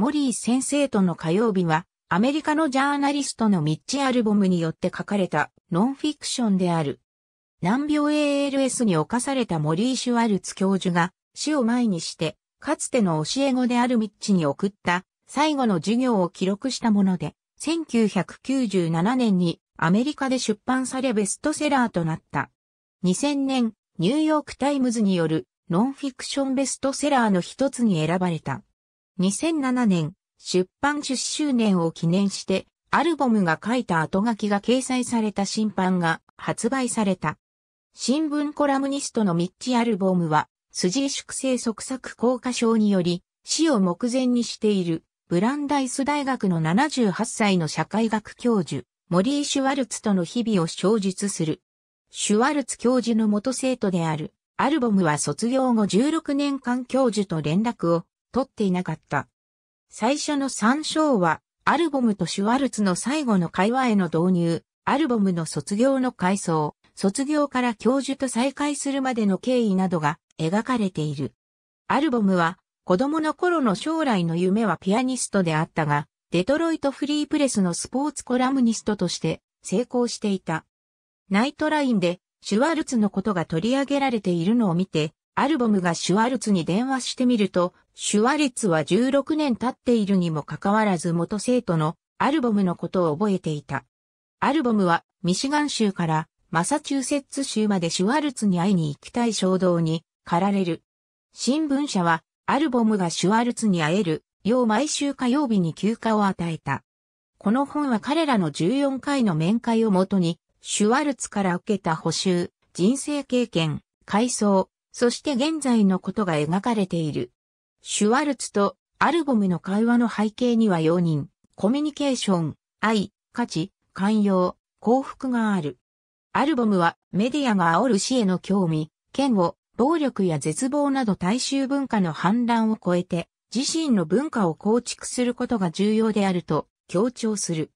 モリー先生との火曜日は、アメリカのジャーナリストのミッチ・アルボムによって書かれたノンフィクションである。難病 ALS に侵されたモリー・シュワルツ教授が死を前にして、かつての教え子であるミッチに送った最後の授業を記録したもので、1997年にアメリカで出版されベストセラーとなった。2000年、ニューヨークタイムズによるノンフィクションベストセラーの一つに選ばれた。2007年、出版10周年を記念して、アルバムが書いた後書きが掲載された新版が発売された。新聞コラムニストのミッチ・アルボムは、筋萎縮性側索効果症により、死を目前にしている、ブランダイス大学の78歳の社会学教授、モリー・シュワルツとの日々を詳述する。シュワルツ教授の元生徒である、アルボムは卒業後16年間教授と連絡を撮っていなかった。最初の3章は、アルボムとシュワルツの最後の会話への導入、アルボムの卒業の回想、卒業から教授と再会するまでの経緯などが描かれている。アルボムは、子供の頃の将来の夢はピアニストであったが、デトロイトフリープレスのスポーツコラムニストとして成功していた。ナイトラインでシュワルツのことが取り上げられているのを見て、アルボムがシュワルツに電話してみると、シュワレツは16年経っているにもかかわらず元生徒のアルボムのことを覚えていた。アルボムはミシガン州からマサチューセッツ州までシュワルツに会いに行きたい衝動に駆られる。新聞社はアルボムがシュワルツに会えるよう毎週火曜日に休暇を与えた。この本は彼らの14回の面会をもとに、シュワルツから受けた補修、人生経験、回想、そして現在のことが描かれている。シュワルツとアルボムの会話の背景には容認、コミュニケーション、愛、価値、寛容、幸福がある。アルボムはメディアが煽る死への興味、嫌悪、暴力や絶望など大衆文化の反乱を超えて、自身の文化を構築することが重要であると強調する。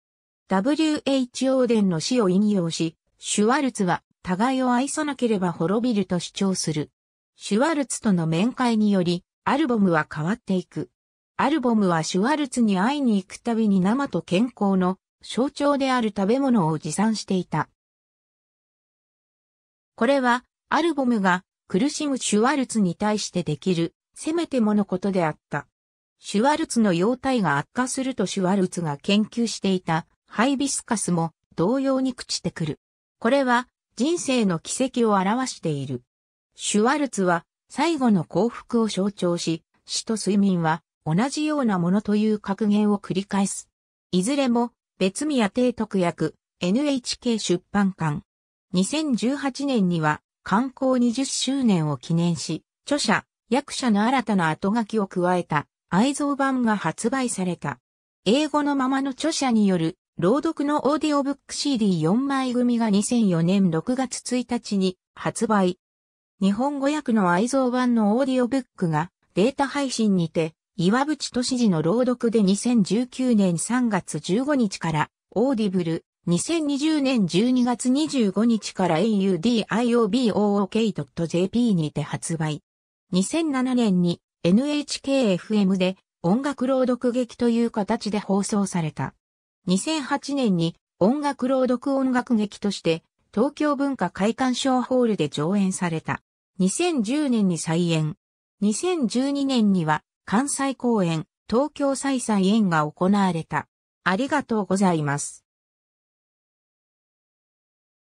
W.H. o 伝の死を引用し、シュワルツは互いを愛さなければ滅びると主張する。シュワルツとの面会により、アルボムは変わっていく。アルボムはシュワルツに会いに行くたびに生と健康の象徴である食べ物を持参していた。これは、アルボムが苦しむシュワルツに対してできる、せめてものことであった。シュワルツの容態が悪化するとシュワルツが研究していたハイビスカスも同様に朽ちてくる。これは人生の奇跡を表している。シュワルツは最後の幸福を象徴し、死と睡眠は同じようなものという格言を繰り返す。いずれも、別宮提督役、NHK 出版館。2018年には、観光20周年を記念し、著者、役者の新たな後書きを加えた、愛蔵版が発売された。英語のままの著者による、朗読のオーディオブック CD4 枚組が2004年6月1日に発売、日本語訳の愛蔵版のオーディオブックがデータ配信にて、岩渕敏次の朗読で2019年3月15日から、オーディブル、2020年12月25日から audiobook.jp にて発売。2007年に NHKFM で音楽朗読劇という形で放送された。2008年に音楽朗読音楽劇として東京文化会館小ホールで上演された。2010年に再演。2012年には関西公演、東京再再演が行われた。ありがとうございます。